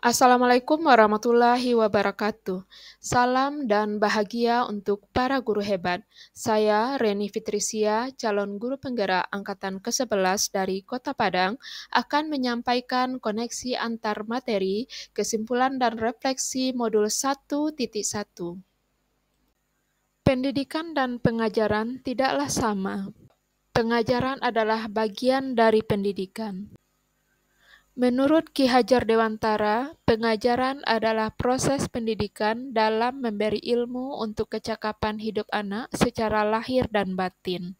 Assalamualaikum warahmatullahi wabarakatuh. Salam dan bahagia untuk para guru hebat. Saya Reni Fitrisia, calon guru penggerak angkatan ke-11 dari Kota Padang, akan menyampaikan koneksi antar materi, kesimpulan dan refleksi modul 1.1. Pendidikan dan pengajaran tidaklah sama. Pengajaran adalah bagian dari pendidikan. Menurut Ki Hajar Dewantara, pengajaran adalah proses pendidikan dalam memberi ilmu untuk kecakapan hidup anak secara lahir dan batin.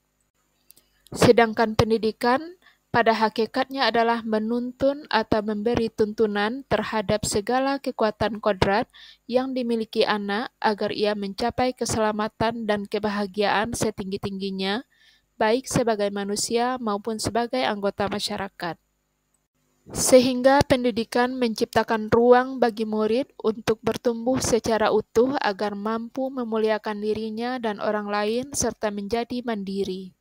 Sedangkan pendidikan pada hakikatnya adalah menuntun atau memberi tuntunan terhadap segala kekuatan kodrat yang dimiliki anak agar ia mencapai keselamatan dan kebahagiaan setinggi-tingginya, baik sebagai manusia maupun sebagai anggota masyarakat sehingga pendidikan menciptakan ruang bagi murid untuk bertumbuh secara utuh agar mampu memuliakan dirinya dan orang lain, serta menjadi mandiri.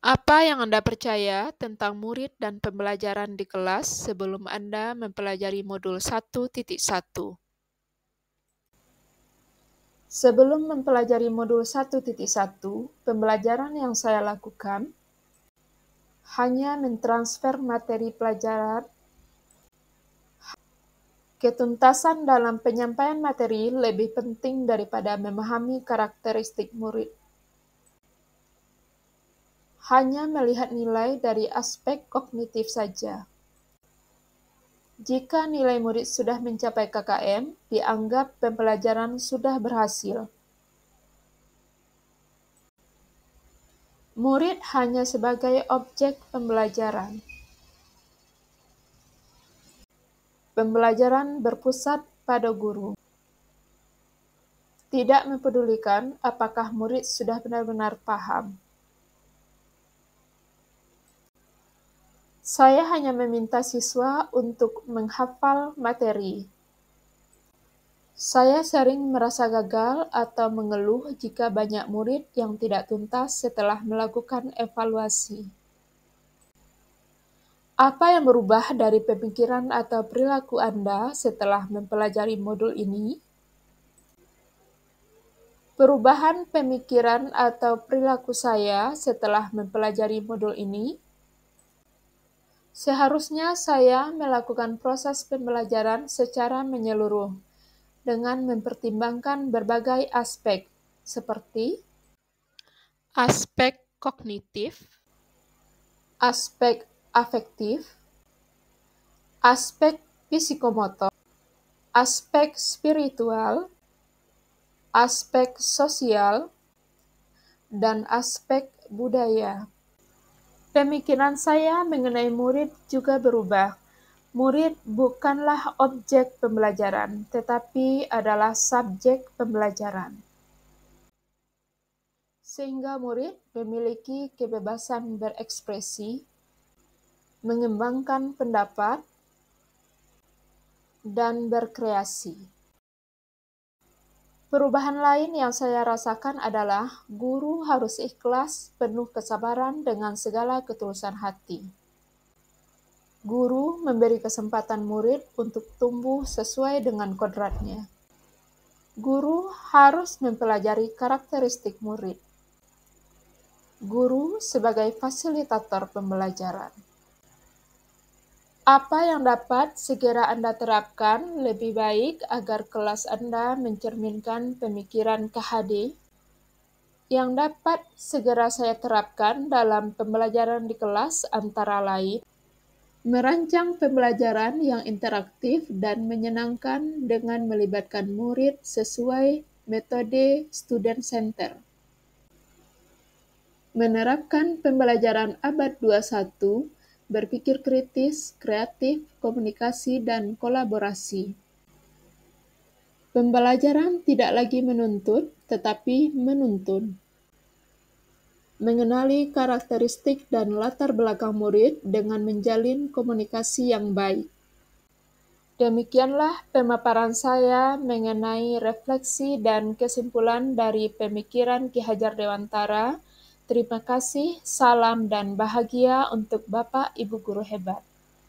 Apa yang Anda percaya tentang murid dan pembelajaran di kelas sebelum Anda mempelajari modul 1.1? Sebelum mempelajari modul 1.1, pembelajaran yang saya lakukan hanya mentransfer materi pelajaran. Ketuntasan dalam penyampaian materi lebih penting daripada memahami karakteristik murid. Hanya melihat nilai dari aspek kognitif saja. Jika nilai murid sudah mencapai KKM, dianggap pembelajaran sudah berhasil. murid hanya sebagai objek pembelajaran. Pembelajaran berpusat pada guru. Tidak mempedulikan apakah murid sudah benar-benar paham. Saya hanya meminta siswa untuk menghafal materi saya sering merasa gagal atau mengeluh jika banyak murid yang tidak tuntas setelah melakukan evaluasi. Apa yang berubah dari pemikiran atau perilaku Anda setelah mempelajari modul ini? Perubahan pemikiran atau perilaku saya setelah mempelajari modul ini Seharusnya saya melakukan proses pembelajaran secara menyeluruh dengan mempertimbangkan berbagai aspek seperti aspek kognitif, aspek afektif, aspek psikomotor, aspek spiritual, aspek sosial, dan aspek budaya. Pemikiran saya mengenai murid juga berubah Murid bukanlah objek pembelajaran, tetapi adalah subjek pembelajaran. Sehingga murid memiliki kebebasan berekspresi, mengembangkan pendapat, dan berkreasi. Perubahan lain yang saya rasakan adalah guru harus ikhlas, penuh kesabaran dengan segala ketulusan hati. Guru memberi kesempatan murid untuk tumbuh sesuai dengan kodratnya. Guru harus mempelajari karakteristik murid. Guru sebagai fasilitator pembelajaran. Apa yang dapat segera Anda terapkan lebih baik agar kelas Anda mencerminkan pemikiran KHD yang dapat segera saya terapkan dalam pembelajaran di kelas antara lain Merancang pembelajaran yang interaktif dan menyenangkan dengan melibatkan murid sesuai metode student center. Menerapkan pembelajaran abad 21 berpikir kritis, kreatif, komunikasi, dan kolaborasi. Pembelajaran tidak lagi menuntut, tetapi menuntun mengenali karakteristik dan latar belakang murid dengan menjalin komunikasi yang baik. Demikianlah pemaparan saya mengenai refleksi dan kesimpulan dari pemikiran Ki Hajar Dewantara. Terima kasih, salam dan bahagia untuk Bapak Ibu Guru hebat.